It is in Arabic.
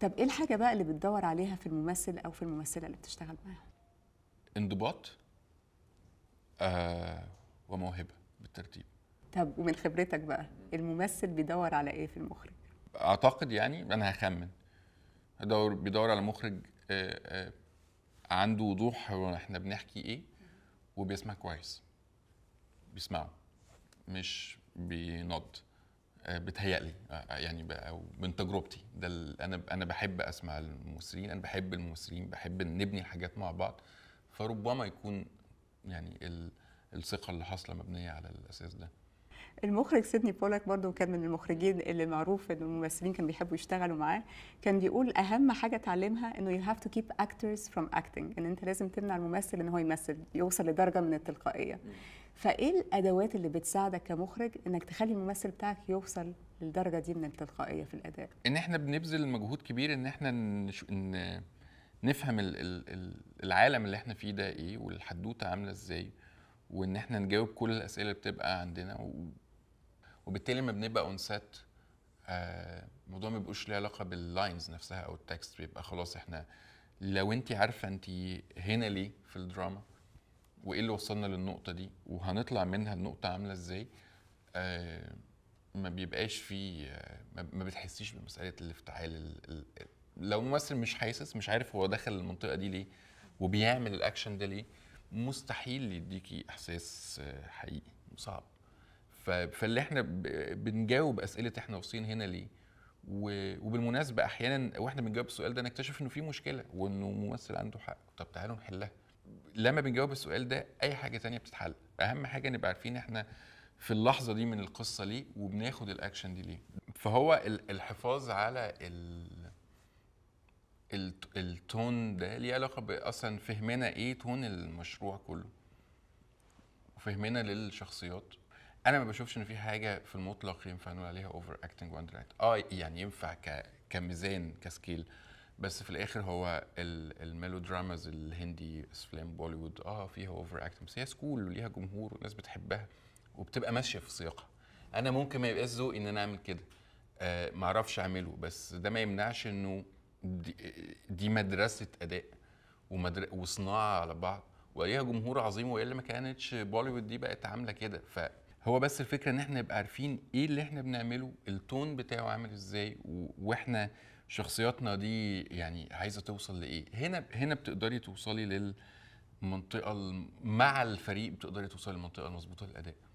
طب ايه الحاجه بقى اللي بتدور عليها في الممثل او في الممثله اللي بتشتغل معاهم انضباط آه وموهبه بالترتيب طب ومن خبرتك بقى الممثل بيدور على ايه في المخرج اعتقد يعني انا هخمن هدور بيدور على مخرج آه آه عنده وضوح هو احنا بنحكي ايه وبيسمع كويس بيسمعه مش بينض آه، بتهيألي آه، آه، يعني او من تجربتي ده انا انا بحب اسمع الممثلين انا بحب الممثلين بحب نبني الحاجات مع بعض فربما يكون يعني الثقه اللي حاصله مبنيه على الاساس ده المخرج سيدني بولاك برضو كان من المخرجين اللي معروف ان الممثلين كانوا بيحبوا يشتغلوا معاه كان بيقول اهم حاجه اتعلمها انه يو هاف تو كيب اكترز فروم اكتنج ان انت لازم تمنع الممثل ان هو يمثل يوصل لدرجه من التلقائيه فايه الادوات اللي بتساعدك كمخرج انك تخلي الممثل بتاعك يوصل للدرجه دي من التلقائيه في الاداء ان احنا بنبذل مجهود كبير ان احنا نش... إن... نفهم ال... العالم اللي احنا فيه ده ايه والحدوته عامله ازاي وان احنا نجاوب كل الاسئله اللي بتبقى عندنا و... وبالتالي لما بنبقى سيت آه، الموضوع ما بيبقوش ليه علاقه باللاينز نفسها او التكست بيبقى خلاص احنا لو انت عارفه انت هنا ليه في الدراما وايه اللي وصلنا للنقطه دي وهنطلع منها النقطه عامله ازاي آه، ما بيبقاش في آه، ما بتحسيش بمساله الافتعال لو ممثل مش حاسس مش عارف هو دخل المنطقه دي ليه وبيعمل الاكشن ده ليه مستحيل يديكي احساس حقيقي صعب فاللي احنا بنجاوب اسئله احنا واصلين هنا ليه وبالمناسبه احيانا واحنا بنجاوب السؤال ده نكتشف انه في مشكله وانه ممثل عنده حق طب تعالوا نحلها لما بنجاوب السؤال ده اي حاجه تانية بتتحل اهم حاجه نبقى عارفين احنا في اللحظه دي من القصه ليه وبناخد الاكشن دي ليه فهو الحفاظ على ال... التون ده ليه علاقه باصلا فهمنا ايه تون المشروع كله وفهمنا للشخصيات انا ما بشوفش ان في حاجه في المطلق ينفع نقول عليها اوفر اكتنج واندر اه يعني ينفع ك... كميزان كسكيل بس في الاخر هو دراماز الهندي افلام بوليوود اه فيها اوفر اكتنج بس هي سكول وليها جمهور وناس بتحبها وبتبقى ماشيه في سياقها انا ممكن ما يبقاش ذوقي ان انا اعمل كده آه ما اعرفش اعمله بس ده ما يمنعش انه دي, دي مدرسه اداء ومدر... وصناعه على بعض وليها جمهور عظيم والا ما كانتش بوليوود دي بقت عامله كده ف هو بس الفكره ان احنا نبقى عارفين ايه اللي احنا بنعمله التون بتاعه عامل ازاي واحنا شخصياتنا دي يعني عايزه توصل لايه هنا هنا بتقدري توصلي للمنطقه مع الفريق بتقدري توصلي للمنطقه المظبوطه للاداء